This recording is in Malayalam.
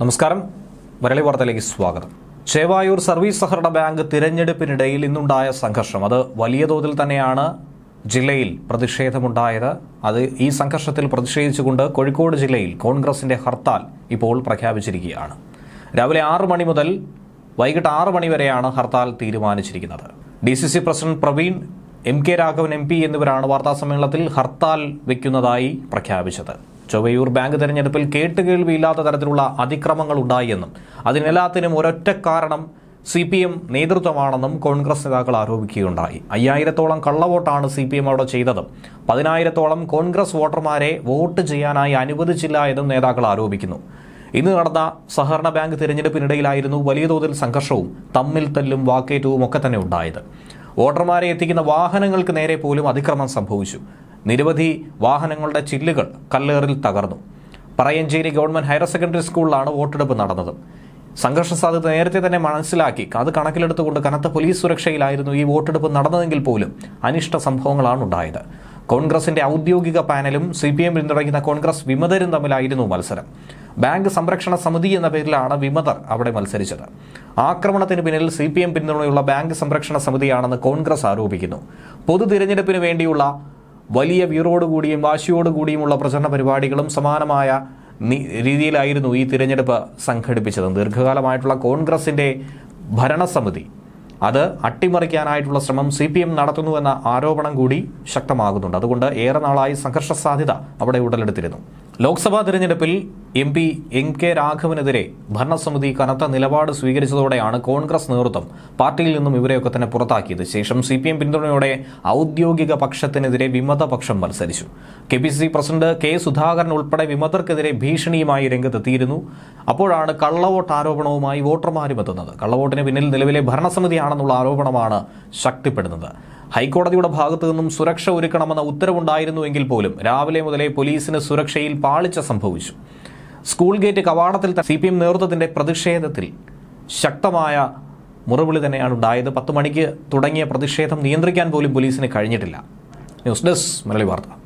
നമസ്കാരം വരളി വാർത്തയിലേക്ക് സ്വാഗതം ചേവായൂർ സർവീസ് സഹകരണ ബാങ്ക് തിരഞ്ഞെടുപ്പിനിടയിൽ ഇന്നുണ്ടായ സംഘർഷം അത് വലിയ തോതിൽ തന്നെയാണ് ജില്ലയിൽ പ്രതിഷേധമുണ്ടായത് അത് ഈ സംഘർഷത്തിൽ പ്രതിഷേധിച്ചുകൊണ്ട് കോഴിക്കോട് ജില്ലയിൽ കോൺഗ്രസിന്റെ ഹർത്താൽ ഇപ്പോൾ പ്രഖ്യാപിച്ചിരിക്കുകയാണ് രാവിലെ ആറ് മണി മുതൽ വൈകിട്ട് ആറ് മണി വരെയാണ് ഹർത്താൽ തീരുമാനിച്ചിരിക്കുന്നത് D C C president Praveen M K Raghavan M P എന്നിവരാണ് വാർത്താസമ്മേളനത്തിൽ ഹർത്താൽ വയ്ക്കുന്നതായി പ്രഖ്യാപിച്ചത് ചൊവ്വയൂർ ബാങ്ക് തെരഞ്ഞെടുപ്പിൽ കേട്ടുകേൾവിയില്ലാത്ത തരത്തിലുള്ള അതിക്രമങ്ങൾ ഉണ്ടായെന്നും അതിനെല്ലാത്തിനും ഒരൊറ്റ കാരണം സി പി എം നേതൃത്വമാണെന്നും കോൺഗ്രസ് നേതാക്കൾ ആരോപിക്കുകയുണ്ടായി അയ്യായിരത്തോളം കള്ളവോട്ടാണ് സി പി എം അവിടെ ചെയ്തത് പതിനായിരത്തോളം കോൺഗ്രസ് വോട്ടർമാരെ വോട്ട് ചെയ്യാനായി അനുവദിച്ചില്ല എന്നും നേതാക്കൾ ആരോപിക്കുന്നു ഇന്ന് നടന്ന സഹകരണ ബാങ്ക് തിരഞ്ഞെടുപ്പിനിടയിലായിരുന്നു വലിയ തോതിൽ സംഘർഷവും തമ്മിൽ തല്ലും വാക്കേറ്റവും ഒക്കെ തന്നെ ഉണ്ടായത് വോട്ടർമാരെ എത്തിക്കുന്ന വാഹനങ്ങൾക്ക് നേരെ പോലും അതിക്രമം സംഭവിച്ചു നിരവധി വാഹനങ്ങളുടെ ചില്ലുകൾ കല്ലേറിൽ തകർന്നു പറയഞ്ചേരി ഗവൺമെന്റ് ഹയർ സെക്കൻഡറി സ്കൂളിലാണ് വോട്ടെടുപ്പ് നടന്നത് സംഘർഷ സാധ്യത നേരത്തെ തന്നെ മനസ്സിലാക്കി അത് കണക്കിലെടുത്തുകൊണ്ട് കനത്ത പോലീസ് സുരക്ഷയിലായിരുന്നു ഈ വോട്ടെടുപ്പ് നടന്നതെങ്കിൽ പോലും അനിഷ്ട സംഭവങ്ങളാണ് ഉണ്ടായത് കോൺഗ്രസിന്റെ ഔദ്യോഗിക പാനലും സി പി എം പിന്തുണയ്ക്കുന്ന കോൺഗ്രസ് വിമതരും തമ്മിലായിരുന്നു മത്സരം ബാങ്ക് സംരക്ഷണ സമിതി എന്ന പേരിലാണ് വിമതർ അവിടെ മത്സരിച്ചത് ആക്രമണത്തിന് പിന്നിൽ സി പി എം പിന്തുണയുള്ള ബാങ്ക് സംരക്ഷണ സമിതിയാണെന്ന് കോൺഗ്രസ് ആരോപിക്കുന്നു പൊതു തിരഞ്ഞെടുപ്പിന് വേണ്ടിയുള്ള വലിയ വീറോടുകൂടിയും വാശിയോടുകൂടിയുമുള്ള പ്രചരണ പരിപാടികളും സമാനമായ രീതിയിലായിരുന്നു ഈ തിരഞ്ഞെടുപ്പ് സംഘടിപ്പിച്ചത് ദീർഘകാലമായിട്ടുള്ള കോൺഗ്രസിൻ്റെ ഭരണസമിതി അത് അട്ടിമറിക്കാനായിട്ടുള്ള ശ്രമം സി പി എം നടത്തുന്നുവെന്ന ആരോപണം കൂടി ശക്തമാകുന്നുണ്ട് അതുകൊണ്ട് ഏറെ നാളായി സംഘർഷ സാധ്യത അവിടെ ഉടലെടുത്തിരുന്നു ലോക്സഭാ തിരഞ്ഞെടുപ്പിൽ എം പി എം കെ രാഘവനെതിരെ ഭരണസമിതി കനത്ത നിലപാട് സ്വീകരിച്ചതോടെയാണ് കോൺഗ്രസ് നേതൃത്വം പാർട്ടിയിൽ നിന്നും ഇവരെയൊക്കെ തന്നെ പുറത്താക്കിയത് ശേഷം സി പി എം പിന്തുണയോടെ ഔദ്യോഗിക പക്ഷത്തിനെതിരെ വിമതപക്ഷം മത്സരിച്ചു K P C C president K Sudhakaran ഉൾപ്പെടെ വിമതർക്കെതിരെ ഭീഷണിയുമായി രംഗത്തെത്തിയിരുന്നു അപ്പോഴാണ് കള്ളവോട്ട് ആരോപണവുമായി വോട്ടർമാരും എത്തുന്നത് കള്ളവോട്ടിന് പിന്നിൽ നിലവിലെ ഭരണസമിതിയാണെന്നുള്ള ആരോപണമാണ് ശക്തിപ്പെടുന്നത് ഹൈക്കോടതിയുടെ ഭാഗത്തു നിന്നും സുരക്ഷ ഒരുക്കണമെന്ന ഉത്തരവുണ്ടായിരുന്നുവെങ്കിൽ പോലും രാവിലെ മുതലേ പോലീസിന് സുരക്ഷയിൽ പാളിച്ച സംഭവിച്ചു സ്കൂൾ ഗേറ്റ് കവാടത്തിൽ സി പി എം നേതൃത്വത്തിൻ്റെ പ്രതിഷേധത്തിൽ ശക്തമായ മുറവിളി തന്നെയാണ് ഉണ്ടായത് പത്ത് മണിക്ക് തുടങ്ങിയ പ്രതിഷേധം നിയന്ത്രിക്കാൻ പോലും പോലീസിന് കഴിഞ്ഞിട്ടില്ല ന്യൂസ് ഡെസ്ക് മലയാളി വാർത്ത